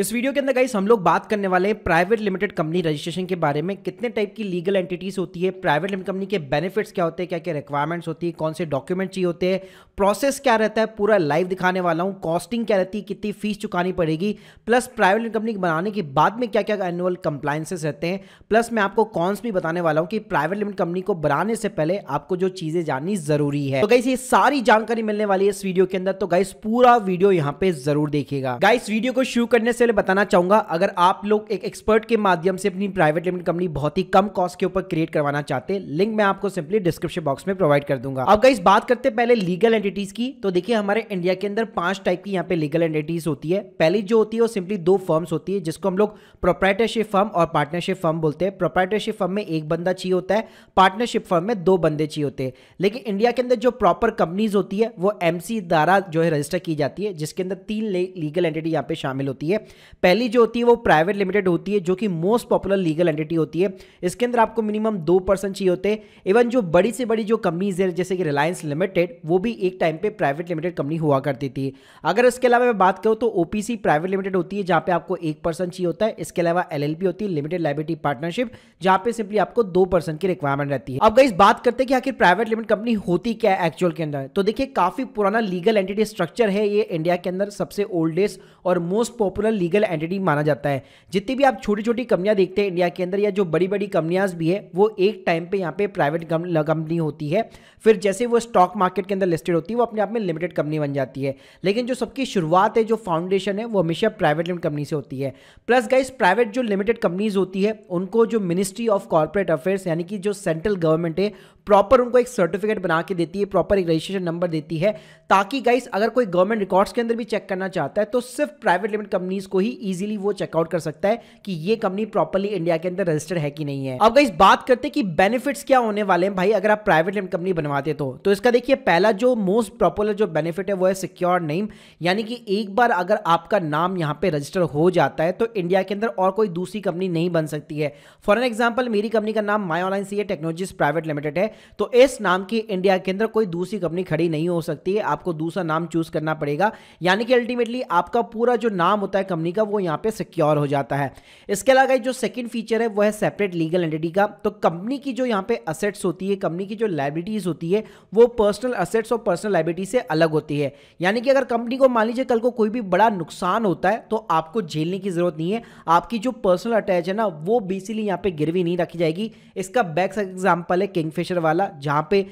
इस वीडियो के अंदर गाइस हम लोग बात करने वाले हैं प्राइवेट लिमिटेड कंपनी रजिस्ट्रेशन के बारे में कितने टाइप की लीगल एंटिटीज होती है प्राइवेट लिमिटेड कंपनी के बेनिफिट्स क्या होते हैं क्या क्या रिक्वायरमेंट्स होती है कौन से डॉक्यूमेंट चाहिए होते हैं प्रोसेस क्या रहता है पूरा लाइव दिखाने वाला हूँ कॉस्टिंग क्या रहती है कितनी फीस चुकानी पड़ेगी प्लस प्राइवेट कंपनी बनाने के बाद में क्या क्या एनुअल कंप्लाइंसेस रहते हैं प्लस मैं आपको कॉन्स भी बताने वाला हूँ कि प्राइवेट लिमिटेड कंपनी को बनाने से पहले आपको जो चीज़ें जाननी जरूरी है तो गाइस ये सारी जानकारी मिलने वाली है इस वीडियो के अंदर तो गाइस पूरा वीडियो यहाँ पे जरूर देखिएगा गाइस वीडियो को शुरू करने से सबसे पहले बताना चाहूंगा अगर आप लोग एक एक्सपर्ट के माध्यम से अपनी प्राइवेट लिमिटेड कंपनी बहुत ही कम कॉस्ट के ऊपर क्रिएट करवाना चाहते हैं लिंक मैं आपको सिंपली डिस्क्रिप्शन बॉक्स में प्रोवाइड कर दूंगा अब इस बात करते पहले लीगल एंटिटीज की तो देखिए हमारे इंडिया के अंदर पांच टाइप की यहाँ पे लीगल एंटिटीज होती है पहली जो होती है वो सिंपली दो फर्म्स होती है जिसको हम लोग प्रोप्राइटरशिप फर्म और पार्टनरशिप फर्म बोलते हैं प्रोप्राइटरशिप फर्म में एक बंदा चाहिए होता है पार्टनरशिप फर्म में दो बंदे चाहिए होते हैं लेकिन इंडिया के अंदर जो प्रॉपर कंपनीज होती है वो एमसी द्वारा जो है रजिस्टर की जाती है जिसके अंदर तीन लीगल एंटिटी यहाँ पे शामिल होती है पहली जो होती है वो प्राइवेट लिमिटेड होती है जो कि मोस्ट पॉपुलर लीगल एंटिटी होती है इसके अंदर आपको मिनिमम दो परसेंट चाहिए होते हैं इवन जो बड़ी से बड़ी जो कंपनीज है जैसे कि रिलायंस लिमिटेड वो भी एक टाइम पे प्राइवेट लिमिटेड कंपनी हुआ करती थी अगर इसके अलावा मैं बात करूँ तो ओपीसी प्राइवेट लिमिटेड होती है जहाँ पे आपको एक पर्सन चाहिए होता है इसके अलावा एल होती है लिमिटेड लाइबिलिटी पार्टनरशिप जहाँ पे सिंपली आपको दो की रिक्वायरमेंट रहती है अब गई बात करते हैं कि आखिर प्राइवेट लिमिटेड कंपनी होती क्या है एक्चुअल के अंदर तो देखिए काफी पुराना लीगल एंटिटी स्ट्रक्चर है ये इंडिया के अंदर सबसे ओल्डेस्ट और मोस्ट पॉपुलर लीगल एंटिटी माना जाता है जितनी भी आप छोटी छोटी कंपनियां देखते हैं इंडिया के अंदर या जो बड़ी बड़ी कंपनियां भी है वो एक टाइम पे यहाँ पे प्राइवेट कंपनी होती है फिर जैसे वो स्टॉक मार्केट के अंदर लिस्टेड होती है वो अपने आप में लिमिटेड कंपनी बन जाती है लेकिन जो सबकी शुरुआत है जो फाउंडेशन है वो हमेशा प्राइवेट कंपनी से होती है प्लस गाइस प्राइवेट जो लिमिटेड कंपनीज होती है उनको जो मिनिस्ट्री ऑफ कॉर्पोरेट अफेयर्स यानी कि जो सेंट्रल गवर्नमेंट है प्रॉपर उनको एक सर्टिफिकेट बना के देती है प्रॉपर एक रजिस्ट्रेशन नंबर देती है ताकि गाइस अगर कोई गवर्नमेंट रिकॉर्ड्स के अंदर भी चेक करना चाहता है तो सिर्फ प्राइवेट लिमिट कंपनीज को ही ईजिली वो चेकआउट कर सकता है कि ये कंपनी प्रॉपरली इंडिया के अंदर रजिस्टर्ड है कि नहीं है अब गाइस बात करते कि बेनिफिट्स क्या होने वाले हैं भाई अगर आप प्राइवेट लिमिट कंपनी बनवाते तो तो इसका देखिए पहला जो मोस्ट पॉपुलर जो बेनिफिट है वो है सिक्योर नेम यानी कि एक बार अगर आपका नाम यहाँ पे रजिस्टर हो जाता है तो इंडिया के अंदर और कोई दूसरी कंपनी नहीं बन सकती है फॉर एन एग्जाम्पल मेरी कंपनी का नाम my online C technology private limited है तो इस नाम की इंडिया के अंदर कोई दूसरी कंपनी खड़ी नहीं हो सकती है आपको दूसरा नाम चूज करना पड़ेगा यानी कि अल्टीमेटली आपका पूरा जो नाम होता है कंपनी का वो यहाँ पे सिक्योर हो जाता है इसके अलावा जो सेकेंड फीचर है वो है सेपरेट लीगल एंटिटी का तो कंपनी की जो यहाँ पे असेट्स होती है कंपनी की जो लाइबिलिटीज होती है वो पर्सनल असेट्स और पर्सनल लाइबिलिटी से अलग होती है यानी कि अगर कंपनी को मान लीजिए कल को कोई भी बड़ा नुकसान होता है तो आपको झेलने की जरूरत नहीं है आपकी जो पर्सनल अटैच है ना वो बेसिकली यहाँ पे गिरवी नहीं रखी जाएगी इसका बेस्ट एग्जाम्पल है किंगफिशर वाला जहाँ पे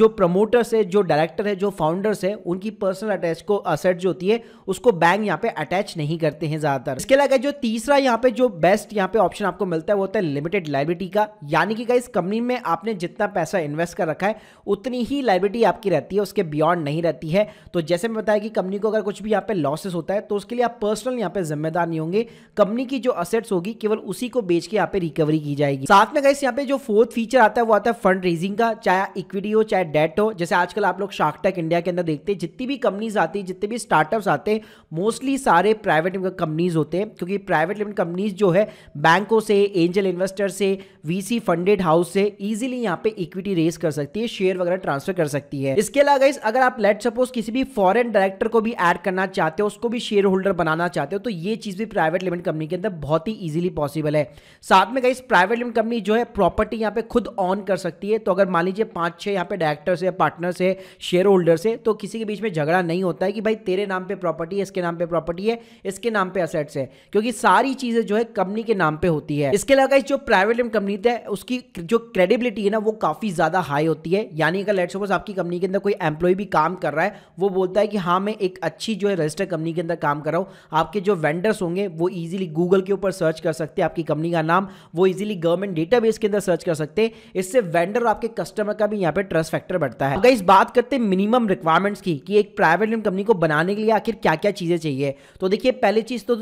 जो प्रमोटर्स है जो डायरेक्टर है जो फाउंडर्स है उनकी पर्सनल अटैच को असेट जो होती है उसको बैंक यहाँ पे अटैच नहीं करते हैं ज़्यादातर इसके अलावा जो तीसरा यहाँ पे जो बेस्ट यहाँ पे ऑप्शन आपको मिलता है वो होता है लिमिटेड लाइबिलिटी का यानी कि इस कंपनी में आपने जितना पैसा इन्वेस्ट कर रखा है उतनी ही लाइबिलिटी आपकी रहती है उसके बियॉन्ड नहीं रहती है तो जैसे मैं बताया कि कंपनी को अगर कुछ भी यहाँ पे लॉसेस होता है तो उसके लिए आप पर्सनल यहाँ पे जिम्मेदार नहीं होंगे कंपनी की जो असेट्स होगी केवल उसी को बेच के यहाँ पे रिकवरी की जाएगी साथ में गाइस यहाँ पे जो फोर्थ फीचर आता है वो आता है फंड रेजिंग कंपनी का चाहे इक्विटी हो चाहे डेट हो जैसे आजकल आप लोग शार्क टैक इंडिया के अंदर देखते हैं जितनी भी कंपनीज आती है जितने भी स्टार्टअप्स आते हैं मोस्टली सारे प्राइवेट कंपनीज होते हैं क्योंकि प्राइवेट लिमिटेड कंपनीज जो है बैंकों से एंजल इन्वेस्टर से वीसी फंडेड हाउस से इजिली यहाँ पे इक्विटी रेस कर सकती है शेयर वगैरह ट्रांसफर कर सकती है इसके अलावा इस अगर आप लेट सपोज किसी भी फॉरन डायरेक्टर को भी एड करना चाहते हो उसको भी शेयर होल्डर बनाना चाहते हो तो ये चीज भी प्राइवेट लिमिटेड कंपनी के अंदर बहुत ही ईजिली पॉसिबल है साथ में गाइस प्राइवेट लिमिटेड कंपनी जो है प्रॉपर्टी यहाँ पे खुद ऑन कर सकती है तो अगर अगर मान लीजिए पाँच छः यहाँ पे डायरेक्टर्स है पार्टनर्स है शेयर होल्डर्स है तो किसी के बीच में झगड़ा नहीं होता है कि भाई तेरे नाम पे प्रॉपर्टी है इसके नाम पे प्रॉपर्टी है इसके नाम पे असेट्स है क्योंकि सारी चीज़ें जो है कंपनी के नाम पे होती है इसके अलावा इस जो प्राइवेट कंपनी है उसकी जो क्रेडिबिलिटी है ना वो काफ़ी ज़्यादा हाई होती है यानी अगर लेट सपोज आपकी कंपनी के अंदर कोई एम्प्लॉय भी काम कर रहा है वो बोलता है कि हाँ मैं एक अच्छी जो है रजिस्टर कंपनी के अंदर काम कर रहा हूँ आपके जो वेंडर्स होंगे वो ईजिली गूगल के ऊपर सर्च कर सकते हैं आपकी कंपनी का नाम वो ईजिली गवर्नमेंट डेटाबेस के अंदर सर्च कर सकते हैं इससे वेंडर आपके कस्टमर का भी यहाँ पे ट्रस्ट फैक्टर बढ़ता है अगर इस बात करते हैं मिनिमम रिक्वायरमेंट्स की कि एक प्राइवेट लिमिट कंपनी को बनाने के लिए आखिर क्या क्या चीज़ें चाहिए तो देखिए पहली चीज़ तो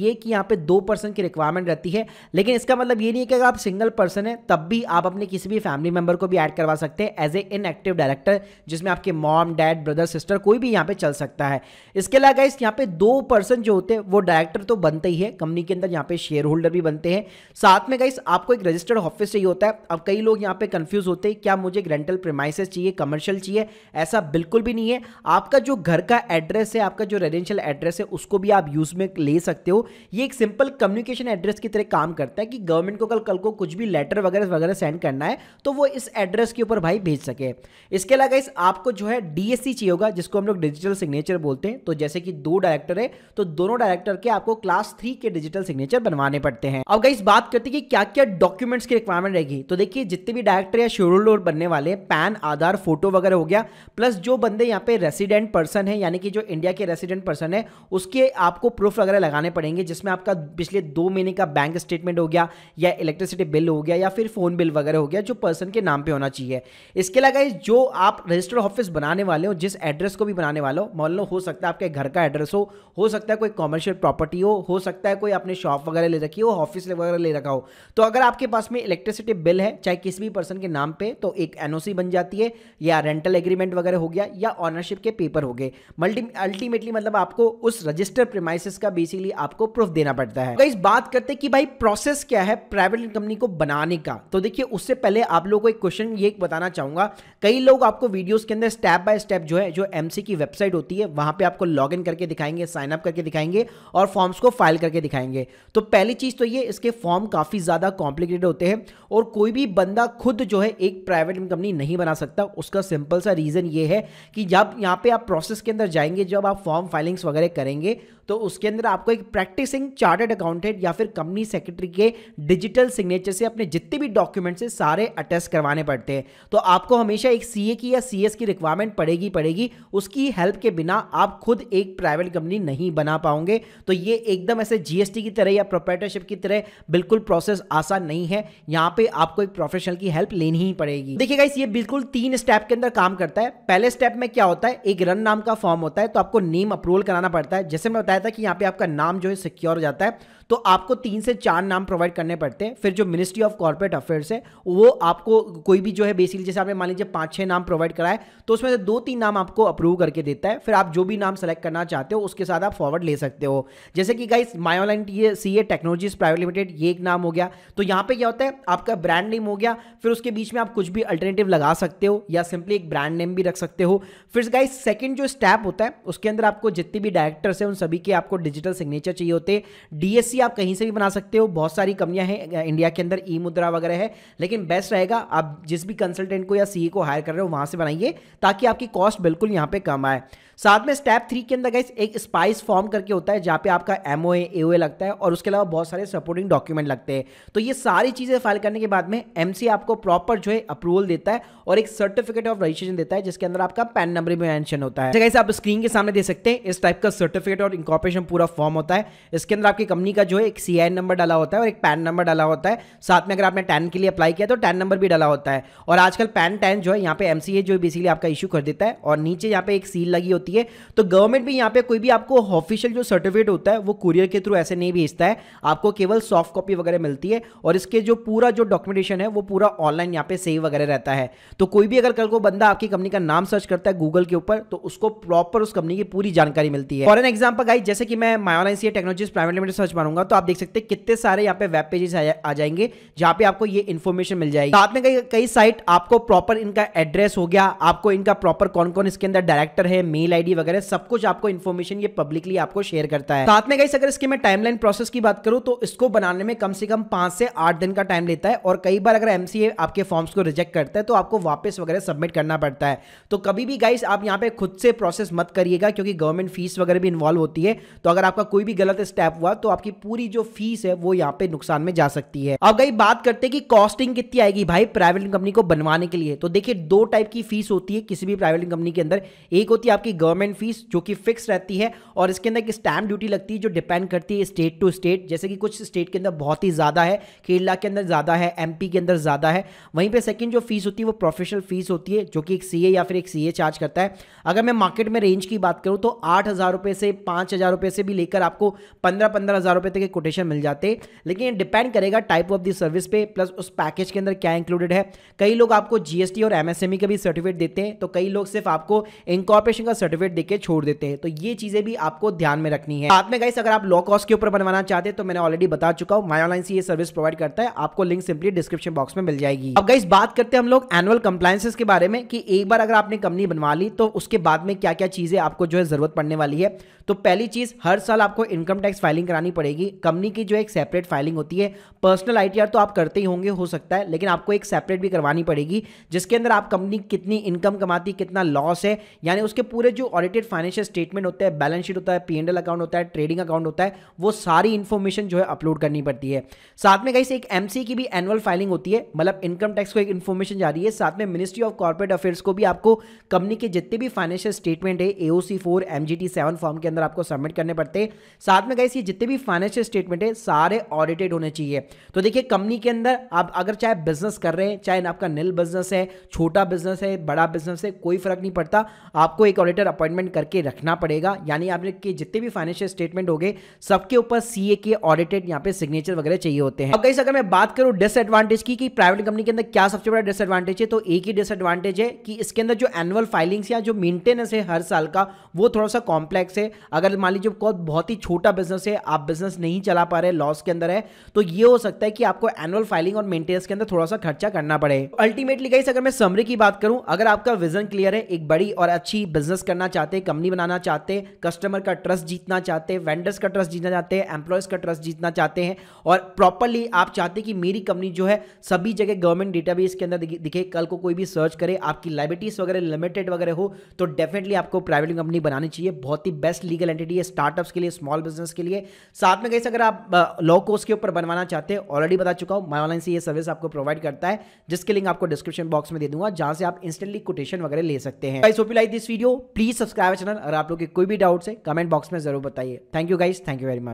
ये कि यहाँ पे दो पर्सन की रिक्वायरमेंट रहती है लेकिन इसका मतलब ये नहीं है कि अगर आप सिंगल पर्सन है तब भी आप अपने किसी भी फैमिली मेंबर को भी ऐड करवा सकते हैं एज ए इनएक्टिव डायरेक्टर जिसमें आपके मॉम डैड ब्रदर सिस्टर कोई भी यहाँ पे चल सकता है इसके अलावा इस यहाँ पे दो पर्सन जो होते हैं वो डायरेक्टर तो बनते ही है कंपनी के अंदर यहाँ पे शेयर होल्डर भी बनते हैं साथ में गाइस आपको एक रजिस्टर्ड ऑफिस चाहिए होता है अब कई लोग यहाँ पे कंफ्यूज होते क्या मुझे रेंटल प्रेमाइसिस चाहिए कमर्शियल चाहिए ऐसा बिल्कुल भी नहीं है आपका जो घर का एड्रेस है आपका जो रेजिडेंशियल एड्रेस है उसको भी आप यूज़ में ले सकते हो ये एक सिंपल कम्युनिकेशन एड्रेस की तरह काम करता है कि गवर्नमेंट को कल कल को कुछ भी लेटर वगैरह वगैरह सेंड करना है तो वो इस एड्रेस के ऊपर भाई भेज सके इसके अलावा इस आपको जो है डीएससी चाहिए होगा जिसको हम लोग डिजिटल सिग्नेचर बोलते हैं तो जैसे कि दो डायरेक्टर है तो दोनों डायरेक्टर के आपको क्लास थ्री के डिजिटल सिग्नेचर बनवाने पड़ते हैं अब गई बात करते हैं कि क्या क्या डॉक्यूमेंट्स की रिक्वायरमेंट रहेगी तो देखिए जितने भी डायरेक्टर या शोरूम रोल और बनने वाले पैन आधार फोटो वगैरह हो गया प्लस जो बंदे यहाँ पे रेसिडेंट पर्सन है यानी कि जो इंडिया के रेसिडेंट पर्सन है उसके आपको प्रूफ वगैरह लगाने पड़ेंगे जिसमें आपका पिछले दो महीने का बैंक स्टेटमेंट हो गया या इलेक्ट्रिसिटी बिल हो गया या फिर फोन बिल वगैरह हो गया जो पर्सन के नाम पर होना चाहिए इसके अलावा जो आप रजिस्टर्ड ऑफिस बनाने वाले हो जिस एड्रेस को भी बनाने वाले हो मान लो हो सकता है आपके घर का एड्रेस हो हो सकता है कोई कॉमर्शियल प्रॉपर्टी हो हो सकता है कोई अपने शॉप वगैरह ले रखी हो ऑफिस वगैरह ले रखा हो तो अगर आपके पास में इलेक्ट्रिसिटी बिल है चाहे किसी भी पर्सन के नाम पे करें तो एक एनओसी बन जाती है या रेंटल एग्रीमेंट वगैरह हो गया या ऑनरशिप के पेपर हो गए मल्टी अल्टीमेटली मतलब आपको उस रजिस्टर प्रेमाइसिस का बेसिकली आपको प्रूफ देना पड़ता है तो इस बात करते कि भाई प्रोसेस क्या है प्राइवेट कंपनी को बनाने का तो देखिए उससे पहले आप लोगों को एक क्वेश्चन ये बताना चाहूंगा कई लोग आपको वीडियोस के अंदर स्टेप बाय स्टेप जो है जो एमसी की वेबसाइट होती है वहां पर आपको लॉग इन करके दिखाएंगे साइन अप करके दिखाएंगे और फॉर्म्स को फाइल करके दिखाएंगे तो पहली चीज तो ये इसके फॉर्म काफी ज्यादा कॉम्प्लिकेटेड होते हैं और कोई भी बंदा खुद जो है एक प्राइवेट कंपनी नहीं बना सकता उसका सिंपल सा रीज़न ये है कि जब यहाँ पे आप प्रोसेस के अंदर जाएंगे जब आप फॉर्म फाइलिंग्स वगैरह करेंगे तो उसके अंदर आपको एक प्रैक्टिसिंग चार्टर्ड अकाउंटेंट या फिर कंपनी सेक्रेटरी के डिजिटल सिग्नेचर से अपने जितने भी डॉक्यूमेंट्स हैं सारे अटेस्ट करवाने पड़ते हैं तो आपको हमेशा एक सी की या सी की रिक्वायरमेंट पड़ेगी पड़ेगी उसकी हेल्प के बिना आप खुद एक प्राइवेट कंपनी नहीं बना पाओगे तो ये एकदम ऐसे जीएसटी की तरह या प्रोपरेटरशिप की तरह बिल्कुल प्रोसेस आसान नहीं है यहाँ पे आपको एक प्रोफेशनल की हेल्प लेनी ही पड़ेगी पड़ेगी देखिए गाइस ये बिल्कुल तीन स्टेप के अंदर काम करता है पहले स्टेप में क्या होता है एक रन नाम का फॉर्म होता है तो आपको नेम अप्रूवल कराना पड़ता है जैसे मैं बताया था कि यहाँ पे आपका नाम जो है सिक्योर हो जाता है तो आपको तीन से चार नाम प्रोवाइड करने पड़ते हैं फिर जो मिनिस्ट्री ऑफ कॉर्पोरेट अफेयर्स है वो आपको कोई भी जो है बेसिकली जैसे आपने मान लीजिए पांच छह नाम प्रोवाइड कराए तो उसमें से दो तीन नाम आपको अप्रूव करके देता है फिर आप जो भी नाम सेलेक्ट करना चाहते हो उसके साथ आप फॉरवर्ड ले सकते हो जैसे कि guys my T C A technologies private limited ये एक नाम हो गया तो यहाँ पे क्या होता है आपका ब्रांड नेम हो गया फिर उसके बीच में आप कुछ भी अल्टरनेटिव लगा सकते हो या सिंपली एक ब्रांड नेम भी रख सकते हो फिर गाइज सेकंड जो स्टेप होता है उसके अंदर आपको जितने भी डायरेक्टर्स हैं उन सभी के आपको डिजिटल सिग्नेचर चाहिए होते डीएससी आप कहीं से भी बना सकते हो बहुत सारी कंपनियां हैं इंडिया के अंदर ई मुद्रा वगैरह है लेकिन बेस्ट रहेगा आप जिस भी कंसल्टेंट को या सीए e को हायर कर रहे हो वहां से बनाइए ताकि आपकी कॉस्ट बिल्कुल यहाँ पे कम आए साथ में स्टेप थ्री के अंदर गाइस एक स्पाइस फॉर्म करके होता है जहाँ पे आपका एम ओ लगता है और उसके अलावा बहुत सारे सपोर्टिंग डॉक्यूमेंट लगते हैं तो ये सारी चीज़ें फाइल करने के बाद में एम आपको प्रॉपर जो है अप्रूवल देता है और एक सर्टिफिकेट ऑफ रजिस्ट्रेशन देता है जिसके अंदर आपका पैन नंबर भी मैंशन होता है जैसे अच्छा आप स्क्रीन के सामने दे सकते हैं इस टाइप का सर्टिफिकेट और इंकॉपरेशन पूरा फॉर्म होता है इसके अंदर आपकी कंपनी का जो है एक सी नंबर डाला होता है और एक पैन नंबर डाला होता है साथ में अगर आपने टैन के लिए अप्लाई किया तो टैन नंबर भी डाला होता है और आजकल पैन टैन जो है यहाँ पे एम जो है बेसिकली आपका इशू कर देता है और नीचे यहाँ पे एक सील लगी होती है तो गवर्नमेंट भी यहाँ पे कोई भी आपको ऑफिशियल जो सर्टिफिकेट होता है वो कुरियर के थ्रू ऐसे नहीं भेजता है आपको केवल सॉफ्ट कॉपी वगैरह मिलती है और इसके जो पूरा जो डॉक्यूमेंटेशन है वो पूरा ऑनलाइन यहाँ पे सेव सही वगैरह रहता है तो कोई भी अगर कल को बंदा आपकी कंपनी का नाम सर्च करता है गूगल के ऊपर तो उसको प्रॉपर उस कंपनी की पूरी जानकारी मिलती है फॉर एन एग्जाम्पल गाइज जैसे कि मैं मायोना C technology private limited search मारूंगा तो आप देख सकते हैं कितने सारे यहाँ पे वेब पेजेस आ जाएंगे जहाँ पे आपको ये इन्फॉर्मेशन मिल जाएगी आपने कई कई साइट आपको प्रॉपर इनका एड्रेस हो गया आपको इनका प्रॉपर कौन कौन इसके अंदर डायरेक्टर है मेल आईडी वगैरह सब कुछ आपको इन्फॉर्मेशन ये पब्लिकली आपको शेयर करता है साथ में गाइस अगर इसके मैं टाइमलाइन प्रोसेस की बात करूं तो इसको बनाने में कम से कम पांच से आठ दिन का टाइम लेता है और कई बार अगर एमसीए आपके फॉर्म्स को रिजेक्ट करता है तो आपको वापस वगैरह सबमिट करना पड़ता है तो कभी भी गाइस आप यहाँ पे खुद से प्रोसेस मत करिएगा क्योंकि गवर्नमेंट फीस वगैरह भी इन्वॉल्व होती है तो अगर आपका कोई भी गलत स्टेप हुआ तो आपकी पूरी जो फीस है वो यहाँ पे नुकसान में जा सकती है अब गई बात करते हैं कि कॉस्टिंग कितनी आएगी भाई प्राइवेट कंपनी को बनवाने के लिए तो देखिए दो टाइप की फीस होती है किसी भी प्राइवेट कंपनी के अंदर एक होती है आपकी गवर्नमेंट फीस जो कि फिक्स रहती है और इसके अंदर एक स्टैम्प ड्यूटी लगती है जो डिपेंड करती है स्टेट टू स्टेट जैसे कि कुछ स्टेट के अंदर बहुत ही ज़्यादा है केरला के अंदर ज़्यादा है एमपी के अंदर ज़्यादा है वहीं पर सेकंड जो फीस होती है वो प्रोफेशनल फीस होती है जो कि एक सीए या फिर एक सीए चार्ज करता है अगर मैं मार्केट में रेंज की बात करूं तो आठ हज़ार रुपए से पांच हज़ार रुपए से भी लेकर आपको पंद्रह पंद्रह हज़ार रुपए तक के कोटेशन मिल जाते हैं लेकिन डिपेंड करेगा टाइप ऑफ दी सर्विस पे प्लस उस पैकेज के अंदर क्या इंक्लूडेड है कई लोग आपको जीएसटी और एमएसएमई e का भी सर्टिफिकेट देते हैं तो कई लोग सिर्फ आपको इंकॉर्पोरेशन का सर्टिफिकेट देकर छोड़ देते हैं तो ये चीज़ें भी आपको ध्यान में रखनी है साथ में गाइस अगर आप लो कॉस्ट के ऊपर बनवाना चाहते हैं तो मैंने ऑलरेडी बता चुका हूं माई ऑनलाइन से ये सर्विस प्रोवाइड करता है आपको लिंक सिंपली डिस्क्रिप्शन बॉक्स में मिल जाएगी अब गाइस बात करते हैं हम लोग एनुअल कंप्लायंसेस के बारे में कि एक बार अगर आपने कंपनी बनवा ली तो उसके बाद में क्या क्या चीज़ें आपको जो है ज़रूरत पड़ने वाली है तो पहली चीज़ हर साल आपको इनकम टैक्स फाइलिंग करानी पड़ेगी कंपनी की जो एक सेपरेट फाइलिंग होती है पर्सनल आई तो आप करते ही होंगे हो सकता है लेकिन आपको एक सेपरेट भी करवानी पड़ेगी जिसके अंदर आप कंपनी कितनी इनकम कमाती कितना लॉस है यानी उसके पूरे जो ऑडिटेड फाइनेंशियल स्टेटमेंट होते हैं बैलेंस शीट होता है पी अकाउंट होता है ट्रेडिंग अकाउंट होता है वो सारी इन्फॉर्मेशन जो है अपलोड करनी पड़ती है साथ में कहीं एक एमसी की भी एनुअल फाइलिंग होती है मतलब इनकम टैक्स को एक इन्फॉर्मेशन जा रही है साथ में मिनिस्ट्री ऑफ कॉर्पोरेट अफेयर्स को भी आपको कंपनी के जितने भी फाइनेंशियल स्टेटमेंट है A C four M G T seven form के अंदर आपको सबमिट करने पड़ते हैं साथ में गई ये जितने भी फाइनेंशियल स्टेटमेंट है सारे ऑडिटेड होने चाहिए तो देखिए कंपनी के अंदर आप अगर चाहे बिजनेस कर रहे हैं चाहे आपका नील बिजनेस है छोटा बिजनेस है बड़ा बिजनेस है कोई फर्क नहीं पड़ता आपको एक ऑडिटर अपॉइंटमेंट करके रखना पड़ेगा यानी आपके जितने भी फाइनेंशियल स्टेटमेंट हो गए सबके ऊपर सीए के ऑडिटेड यहाँ पे सिग्नेचर वगैरह चाहिए होते हैं अब कहीं अगर मैं बात करूँ डिसएडवांटेज की कि प्राइवेट कंपनी के अंदर क्या सबसे बड़ा डिसएडवांटेज है तो एक ही डिसएडवांटेज है कि इसके अंदर जो एनुअल फाइलिंग्स या जो मेंटेनेंस है हर साल का वो थोड़ा सा कॉम्प्लेक्स है अगर मान लीजिए बहुत ही छोटा बिजनेस है आप बिजनेस नहीं चला पा रहे लॉस के अंदर है तो ये हो सकता है कि आपको एनुअल फाइलिंग और मेंटेनेंस के अंदर थोड़ा सा खर्चा करना पड़े अल्टीमेटली गाइस अगर मैं समरी की बात करूं अगर आपका विजन क्लियर है एक बड़ी और अच्छी बिजनेस करना चाहते कंपनी बनाना चाहते कस्टमर का ट्रस्ट जीतना चाहते वेंडर्स का ट्रस्ट जीतना चाहते हैं एम्प्लॉयज का ट्रस्ट जीतना चाहते हैं और प्रॉपरली आप चाहते कि मेरी कंपनी जो है सभी जगह गवर्नमेंट डेटाबेस कैटेगरीज के अंदर दिखे कल को कोई भी सर्च करे आपकी लाइबिलिटीज वगैरह लिमिटेड वगैरह हो तो डेफिनेटली आपको प्राइवेट कंपनी बनानी चाहिए बहुत ही बेस्ट लीगल एंटिटी है स्टार्टअप्स के लिए स्मॉल बिजनेस के लिए साथ में कैसे अगर आप लॉ कोर्स के ऊपर बनवाना चाहते हैं ऑलरेडी बता चुका हूँ माई ऑनलाइन से ये सर्विस आपको प्रोवाइड करता है जिसके लिंक आपको डिस्क्रिप्शन बॉक्स में दे दूंगा जहां से आप इंस्टेंटली कोटेशन वगैरह ले सकते हैं guys like this video please subscribe channel अगर आप लोग के कोई भी डाउट्स है कमेंट बॉक्स में जरूर बताइए thank you guys thank you very much